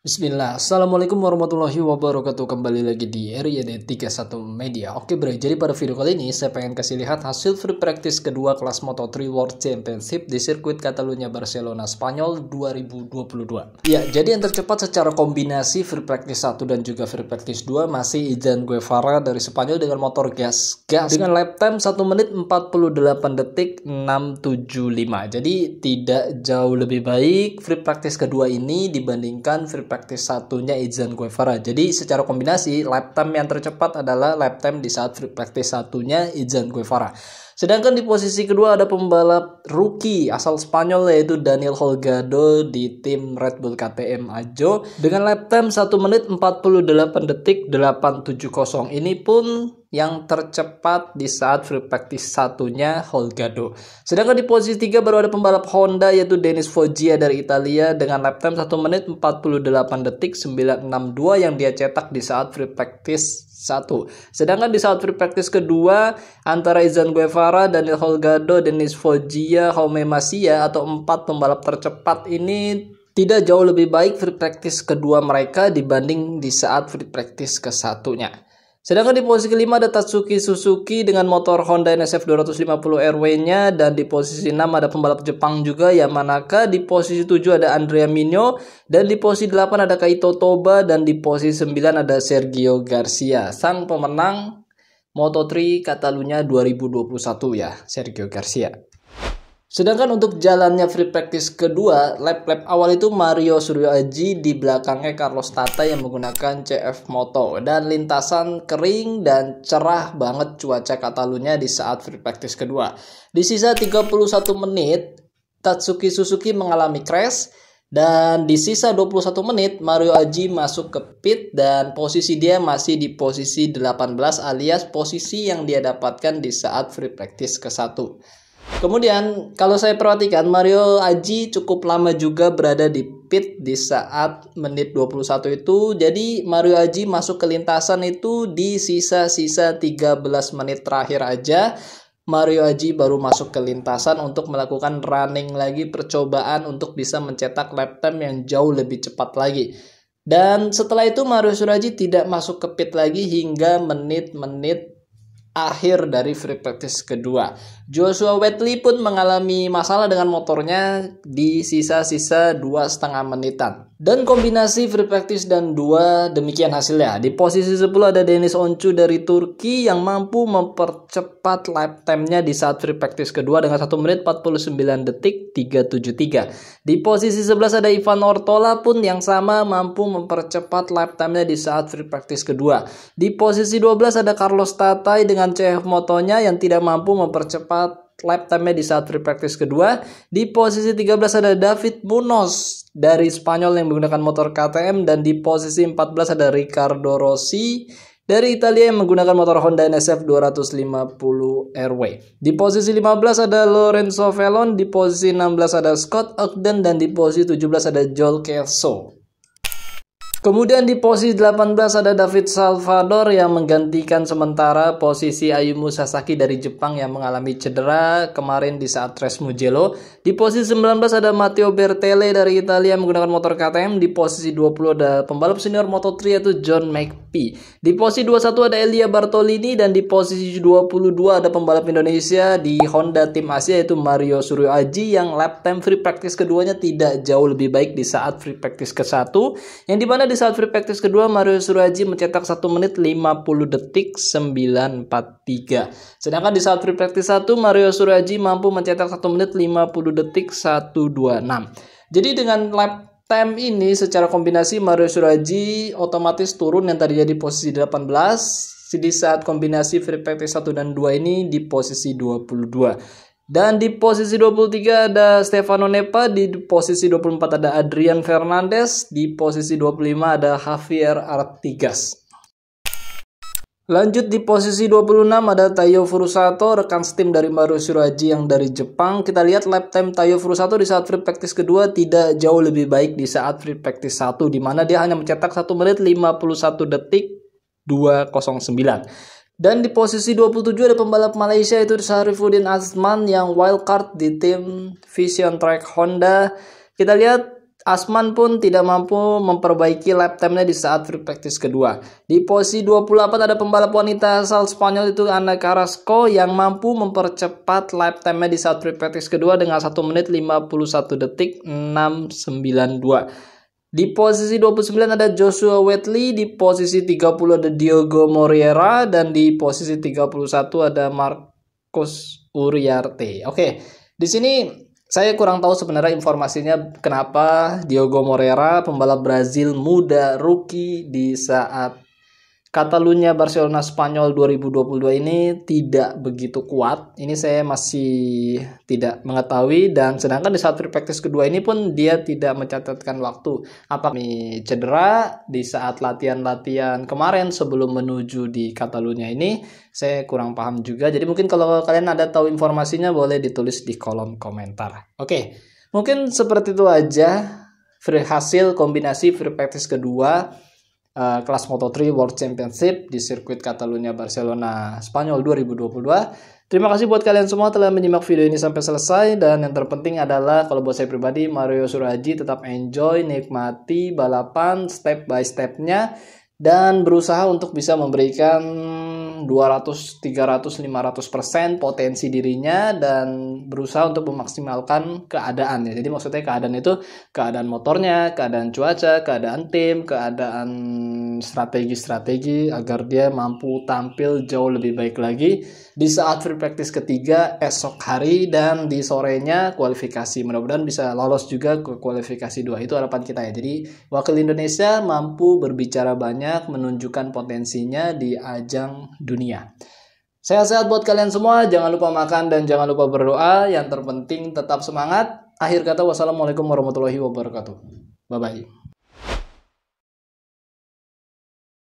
Bismillah, Assalamualaikum warahmatullahi wabarakatuh Kembali lagi di RYD31 Media Oke bro, jadi pada video kali ini saya pengen kasih lihat hasil free practice kedua kelas Moto3 World Championship di sirkuit Catalunya Barcelona Spanyol 2022 Ya, jadi yang tercepat secara kombinasi free practice 1 dan juga free practice 2 masih Ijan Guevara dari Spanyol dengan motor gas gas Dengan lap time 1 menit 48 detik 675 Jadi tidak jauh lebih baik free practice kedua ini dibandingkan free practice satunya Izan Guevara. Jadi secara kombinasi lap time yang tercepat adalah lap time di saat free practice satunya Izan Guevara. Sedangkan di posisi kedua ada pembalap rookie asal Spanyol yaitu Daniel Holgado di tim Red Bull KTM Ajo dengan lap time 1 menit 48 detik 870. Ini pun yang tercepat di saat free practice satunya Holgado. Sedangkan di posisi tiga baru ada pembalap Honda yaitu Dennis Foggia dari Italia dengan lap time 1 menit 48 detik 962 yang dia cetak di saat free practice satu. Sedangkan di saat free practice kedua antara Izan Guevara, Daniel Holgado, Denis Foggia, Jaume Masia atau empat pembalap tercepat ini tidak jauh lebih baik free practice kedua mereka dibanding di saat free practice ke satunya. Sedangkan di posisi kelima ada Tatsuki Suzuki dengan motor Honda NSF 250 RW-nya dan di posisi enam ada pembalap Jepang juga Yamanaka, di posisi tujuh ada Andrea Migno dan di posisi delapan ada Kaito Toba dan di posisi sembilan ada Sergio Garcia. Sang pemenang Moto3 Catalunya 2021 ya, Sergio Garcia. Sedangkan untuk jalannya free practice kedua, lap-lap awal itu Mario Suryo Aji di belakangnya Carlos Tata yang menggunakan CF Moto dan lintasan kering dan cerah banget cuaca Katalunya di saat free practice kedua. Di sisa 31 menit, Tatsuki Suzuki mengalami crash dan di sisa 21 menit Mario Aji masuk ke pit dan posisi dia masih di posisi 18 alias posisi yang dia dapatkan di saat free practice ke-1. Kemudian kalau saya perhatikan Mario Aji cukup lama juga berada di pit di saat menit 21 itu. Jadi Mario Aji masuk ke lintasan itu di sisa-sisa 13 menit terakhir aja. Mario Aji baru masuk ke lintasan untuk melakukan running lagi percobaan untuk bisa mencetak lap time yang jauh lebih cepat lagi. Dan setelah itu Mario Suraji tidak masuk ke pit lagi hingga menit-menit akhir dari free practice kedua. Joshua Wetley pun mengalami masalah dengan motornya di sisa-sisa dua setengah menitan. Dan kombinasi free practice dan dua demikian hasilnya. Di posisi 10 ada Denis Oncu dari Turki yang mampu mempercepat lap time nya di saat free practice kedua dengan 1 menit 49 detik 373. Di posisi 11 ada Ivan Ortola pun yang sama mampu mempercepat lap time nya di saat free practice kedua. Di posisi 12 ada Carlos Tatai dengan CF motonya yang tidak mampu mempercepat lap time-nya di saat free practice kedua. Di posisi 13 ada David Munoz dari Spanyol yang menggunakan motor KTM dan di posisi 14 ada Ricardo Rossi dari Italia yang menggunakan motor Honda NSF 250 RW. Di posisi 15 ada Lorenzo Felon, di posisi 16 ada Scott Ogden dan di posisi 17 ada Joel Kelso. Kemudian di posisi 18 ada David Salvador yang menggantikan sementara posisi Ayumu Sasaki dari Jepang yang mengalami cedera kemarin di saat Tres Mugello. Di posisi 19 ada Matteo Bertele dari Italia menggunakan motor KTM. Di posisi 20 ada pembalap senior Moto3 yaitu John McPhee. Di posisi 21 ada Elia Bartolini dan di posisi 22 ada pembalap Indonesia di Honda tim Asia yaitu Mario Suryo Aji yang lap time free practice keduanya tidak jauh lebih baik di saat free practice ke-1 yang dimana di saat free practice kedua, Mario Suraji mencetak 1 menit 50 detik 943. Sedangkan di saat free practice 1, Mario Suraji mampu mencetak 1 menit 50 detik 126. Jadi dengan lap time ini secara kombinasi Mario Suraji otomatis turun yang tadinya di posisi 18 di saat kombinasi free practice 1 dan 2 ini di posisi 22. Dan di posisi 23 ada Stefano Nepa, di posisi 24 ada Adrian Fernandez. di posisi 25 ada Javier Artigas. Lanjut di posisi 26 ada Tayo Furusato, rekan steam dari Mario Shiraji yang dari Jepang. Kita lihat lap time Tayo Furusato di saat free practice kedua tidak jauh lebih baik di saat free practice 1 di mana dia hanya mencetak 1 menit 51 detik 209. Dan di posisi 27 ada pembalap Malaysia itu Syarifuddin Asman yang wildcard di tim Vision Track Honda. Kita lihat Asman pun tidak mampu memperbaiki lap time-nya di saat free practice kedua. Di posisi 28 ada pembalap wanita asal Spanyol itu Ana Carrasco yang mampu mempercepat lap time-nya di saat free practice kedua dengan 1 menit 51 detik 692. Di posisi 29 ada Joshua Wetley, di posisi 30 ada Diogo Moriera, dan di posisi 31 ada Marcos Uriarte. Oke, di sini saya kurang tahu sebenarnya informasinya kenapa Diogo Moreira, pembalap Brazil muda rookie di saat Catalunya Barcelona Spanyol 2022 ini tidak begitu kuat. Ini saya masih tidak mengetahui dan sedangkan di saat free practice kedua ini pun dia tidak mencatatkan waktu. Apa cedera di saat latihan-latihan kemarin sebelum menuju di Catalunya ini saya kurang paham juga. Jadi mungkin kalau kalian ada tahu informasinya boleh ditulis di kolom komentar. Oke, mungkin seperti itu aja free hasil kombinasi free practice kedua Eh, kelas Moto3 World Championship di sirkuit Catalunya Barcelona Spanyol 2022. Terima kasih buat kalian semua telah menyimak video ini sampai selesai dan yang terpenting adalah kalau buat saya pribadi Mario Suraji tetap enjoy, nikmati balapan step by stepnya nya dan berusaha untuk bisa memberikan 200, 300, 500 persen potensi dirinya dan berusaha untuk memaksimalkan keadaan Jadi maksudnya keadaan itu keadaan motornya, keadaan cuaca, keadaan tim, keadaan strategi-strategi agar dia mampu tampil jauh lebih baik lagi di saat free practice ketiga esok hari dan di sorenya kualifikasi. Mudah-mudahan bisa lolos juga ke kualifikasi dua Itu harapan kita ya. Jadi wakil Indonesia mampu berbicara banyak banyak menunjukkan potensinya di ajang dunia. Sehat-sehat buat kalian semua, jangan lupa makan dan jangan lupa berdoa. Yang terpenting tetap semangat. Akhir kata wassalamualaikum warahmatullahi wabarakatuh. Bye-bye.